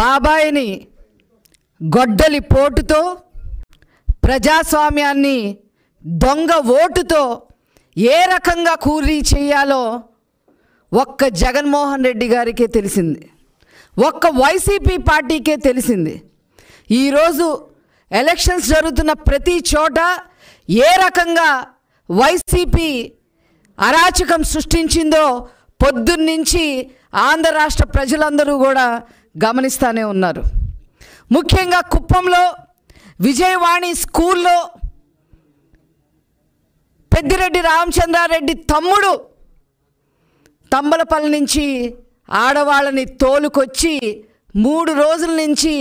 బాబాయిని గొడ్డలి పోటుతో ప్రజాస్వామ్యాన్ని దొంగ ఓటుతో ఏ రకంగా కూలీ చేయాలో ఒక్క జగన్మోహన్ రెడ్డి గారికే తెలిసింది ఒక్క వైసీపీ పార్టీకే తెలిసింది ఈరోజు ఎలక్షన్స్ జరుగుతున్న ప్రతి చోట ఏ రకంగా వైసీపీ అరాచకం సృష్టించిందో పొద్దున్నుంచి ఆంధ్ర రాష్ట్ర ప్రజలందరూ కూడా గమనిస్తూనే ఉన్నారు ముఖ్యంగా కుప్పంలో విజయవాణి స్కూల్లో పెద్దిరెడ్డి రామచంద్రారెడ్డి తమ్ముడు తంబలపల్లి నుంచి ఆడవాళ్ళని తోలుకొచ్చి మూడు రోజుల నుంచి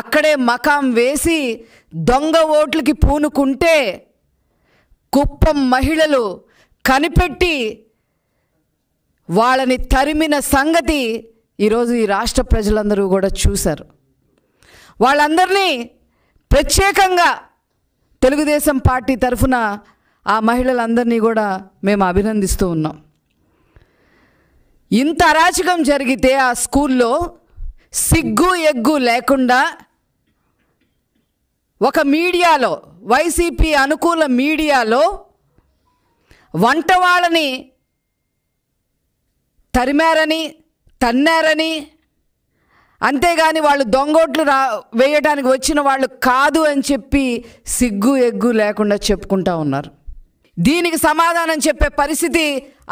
అక్కడే మకాం వేసి దొంగ ఓట్లకి పూనుకుంటే కుప్పం మహిళలు కనిపెట్టి వాళ్ళని తరిమిన సంగతి ఈరోజు ఈ రాష్ట్ర ప్రజలందరూ కూడా చూశారు వాళ్ళందరినీ ప్రత్యేకంగా తెలుగుదేశం పార్టీ తరఫున ఆ మహిళలందరినీ కూడా మేము అభినందిస్తూ ఉన్నాం ఇంత అరాచకం జరిగితే ఆ స్కూల్లో సిగ్గు ఎగ్గు లేకుండా ఒక మీడియాలో వైసీపీ అనుకూల మీడియాలో వంట వాళ్ళని తరిమారని తన్నారని అంతేగాని వాళ్ళు దొంగోట్లు రా వేయడానికి వచ్చిన వాళ్ళు కాదు అని చెప్పి సిగ్గు ఎగ్గు లేకుండా చెప్పుకుంటా ఉన్నారు దీనికి సమాధానం చెప్పే పరిస్థితి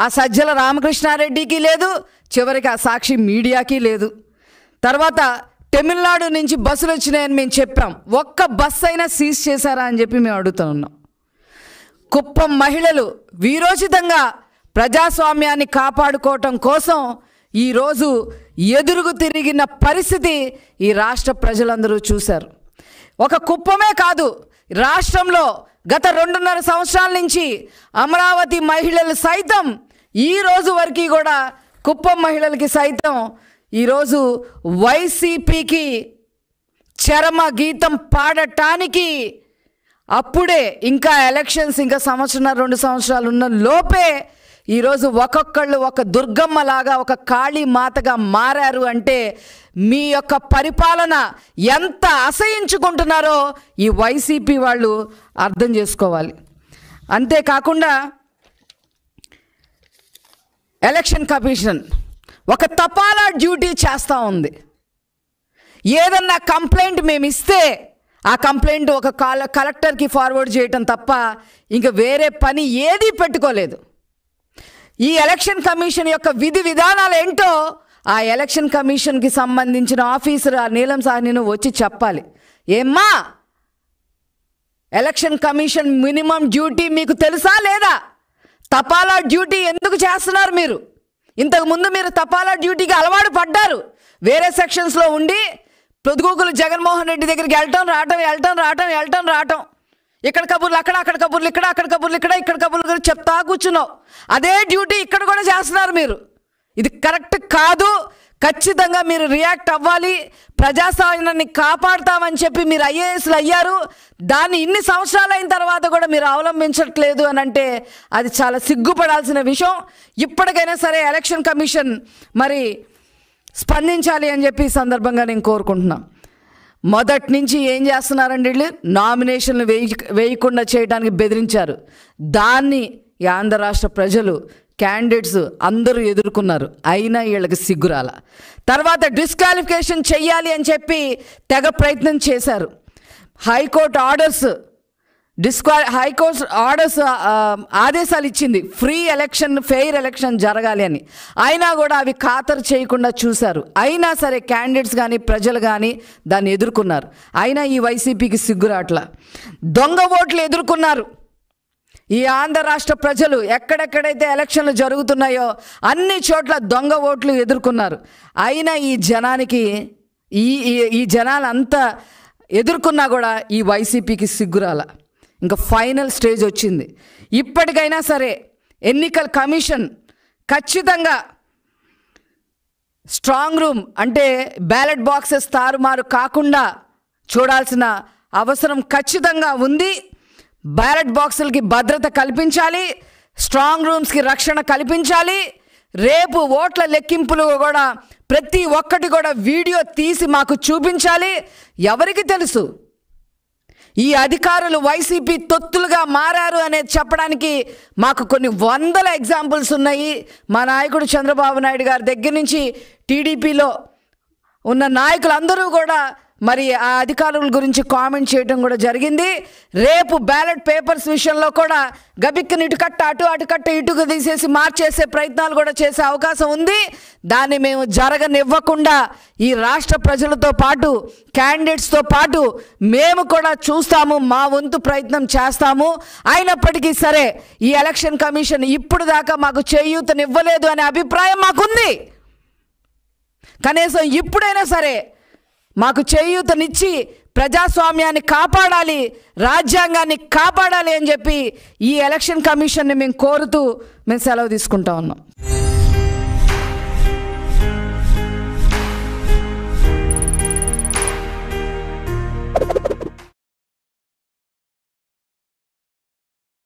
ఆ సజ్జల రామకృష్ణారెడ్డికి లేదు చివరికి ఆ సాక్షి మీడియాకి లేదు తర్వాత తమిళనాడు నుంచి బస్సులు వచ్చినాయని మేము చెప్పాం ఒక్క బస్సు అయినా సీజ్ చేశారా అని చెప్పి మేము అడుగుతూ ఉన్నాం కుప్పం మహిళలు వీరోచితంగా ప్రజాస్వామ్యాన్ని కాపాడుకోవటం కోసం ఈరోజు ఎదురుగు తిరిగిన పరిస్థితి ఈ రాష్ట్ర ప్రజలందరూ చూశారు ఒక కుప్పమే కాదు రాష్ట్రంలో గత రెండున్నర సంవత్సరాల నుంచి అమరావతి మహిళలు సైతం ఈ రోజు వరకు కూడా కుప్పం మహిళలకి సైతం ఈరోజు వైసీపీకి చరమ గీతం పాడటానికి అప్పుడే ఇంకా ఎలక్షన్స్ ఇంకా సంవత్సరం రెండు సంవత్సరాలు ఉన్న లోపే ఈరోజు ఒక్కొక్కళ్ళు ఒక దుర్గమ్మలాగా ఒక కాళీ మాతగా మారారు అంటే మీ యొక్క పరిపాలన ఎంత అసహించుకుంటున్నారో ఈ వైసీపీ వాళ్ళు అర్థం చేసుకోవాలి అంతేకాకుండా ఎలక్షన్ కమిషన్ ఒక తపాలా డ్యూటీ చేస్తూ ఉంది ఏదన్నా కంప్లైంట్ మేము ఇస్తే ఆ కంప్లైంట్ ఒక కలెక్టర్కి ఫార్వర్డ్ చేయటం తప్ప ఇంకా వేరే పని ఏదీ పెట్టుకోలేదు ఈ ఎలక్షన్ కమిషన్ యొక్క విధి విధానాలు ఏంటో ఆ ఎలక్షన్ కమిషన్కి సంబంధించిన ఆఫీసర్ ఆ నీలం సాహ్నిను వచ్చి చెప్పాలి ఏమ్మా ఎలక్షన్ కమిషన్ మినిమం డ్యూటీ మీకు తెలుసా లేదా తపాలా డ్యూటీ ఎందుకు చేస్తున్నారు మీరు ఇంతకుముందు మీరు తపాలా డ్యూటీకి అలవాటు పడ్డారు వేరే సెక్షన్స్లో ఉండి పొద్దుగూకులు జగన్మోహన్ రెడ్డి దగ్గరికి వెళ్ళటం రావటం వెళ్ళటం రావటం వెళ్ళటం రావటం ఇక్కడ కబుర్లు అక్కడ అక్కడ కబుర్లు ఇక్కడ అక్కడ కబుర్లు ఇక్కడ ఇక్కడ కబుర్లు గురించి చెప్తా కూర్చున్నావు అదే డ్యూటీ ఇక్కడ కూడా చేస్తున్నారు మీరు ఇది కరెక్ట్ కాదు ఖచ్చితంగా మీరు రియాక్ట్ అవ్వాలి ప్రజాస్వామ్యాన్ని కాపాడుతామని చెప్పి మీరు ఐఏఎస్లు అయ్యారు దాన్ని ఇన్ని సంవత్సరాలు అయిన తర్వాత కూడా మీరు అవలంబించట్లేదు అని అంటే అది చాలా సిగ్గుపడాల్సిన విషయం ఇప్పటికైనా సరే ఎలక్షన్ కమిషన్ మరి స్పందించాలి అని చెప్పి ఈ సందర్భంగా నేను కోరుకుంటున్నాను మొదటి నుంచి ఏం చేస్తున్నారండి వీళ్ళు నామినేషన్లు వేయి వేయకుండా చేయడానికి బెదిరించారు దాన్ని ఆంధ్ర రాష్ట్ర ప్రజలు క్యాండిడేట్స్ అందరూ ఎదుర్కొన్నారు అయినా వీళ్ళకి సిగ్గురాల తర్వాత డిస్క్వాలిఫికేషన్ చెయ్యాలి అని చెప్పి తెగ ప్రయత్నం చేశారు హైకోర్టు ఆర్డర్స్ డిస్క్వా హైకోర్టు ఆర్డర్స్ ఆదేశాలు ఇచ్చింది ఫ్రీ ఎలక్షన్ ఫెయిర్ ఎలక్షన్ జరగాలి అని అయినా కూడా అవి ఖాతరు చేయకుండా చూశారు అయినా సరే క్యాండిడేట్స్ కానీ ప్రజలు కానీ దాన్ని ఎదుర్కొన్నారు అయినా ఈ వైసీపీకి సిగ్గురాట్ల దొంగ ఓట్లు ఎదుర్కొన్నారు ఈ ఆంధ్ర రాష్ట్ర ప్రజలు ఎక్కడెక్కడైతే ఎలక్షన్లు జరుగుతున్నాయో అన్ని చోట్ల దొంగ ఓట్లు ఎదుర్కొన్నారు అయినా ఈ జనానికి ఈ ఈ జనాలంతా ఎదుర్కొన్నా కూడా ఈ వైసీపీకి సిగ్గురాల ఇంకా ఫైనల్ స్టేజ్ వచ్చింది ఇప్పటికైనా సరే ఎన్నికల కమిషన్ ఖచ్చితంగా స్ట్రాంగ్ రూమ్ అంటే బ్యాలెట్ బాక్సెస్ తారుమారు కాకుండా చూడాల్సిన అవసరం ఖచ్చితంగా ఉంది బ్యాలెట్ బాక్సులకి భద్రత కల్పించాలి స్ట్రాంగ్ రూమ్స్కి రక్షణ కల్పించాలి రేపు ఓట్ల లెక్కింపులు కూడా ప్రతి ఒక్కటి కూడా వీడియో తీసి మాకు చూపించాలి ఎవరికి తెలుసు ఈ అధికారులు వైసీపీ తొత్తులుగా మారారు అనేది చెప్పడానికి మాకు కొన్ని వందల ఎగ్జాంపుల్స్ ఉన్నాయి మా నాయకుడు చంద్రబాబు నాయుడు గారి దగ్గర నుంచి టీడీపీలో ఉన్న నాయకులందరూ కూడా మరి ఆ అధికారుల గురించి కామెంట్ చేయడం కూడా జరిగింది రేపు బ్యాలెట్ పేపర్స్ విషయంలో కూడా గబిక్కిని ఇటు కట్ట అటు అటు కట్ట ఇటుకు తీసేసి మార్చేసే ప్రయత్నాలు కూడా చేసే అవకాశం ఉంది దాన్ని మేము జరగనివ్వకుండా ఈ రాష్ట్ర ప్రజలతో పాటు క్యాండిడేట్స్తో పాటు మేము కూడా చూస్తాము మా వంతు ప్రయత్నం చేస్తాము అయినప్పటికీ సరే ఈ ఎలక్షన్ కమిషన్ ఇప్పుడు దాకా మాకు చేయూతనివ్వలేదు అనే అభిప్రాయం మాకుంది కనీసం ఇప్పుడైనా సరే మాకు చేయూతనిచ్చి ప్రజాస్వామ్యాన్ని కాపాడాలి రాజ్యాంగాన్ని కాపాడాలి అని చెప్పి ఈ ఎలక్షన్ కమిషన్ని మేము కోరుతూ మేము సెలవు తీసుకుంటా ఉన్నాం you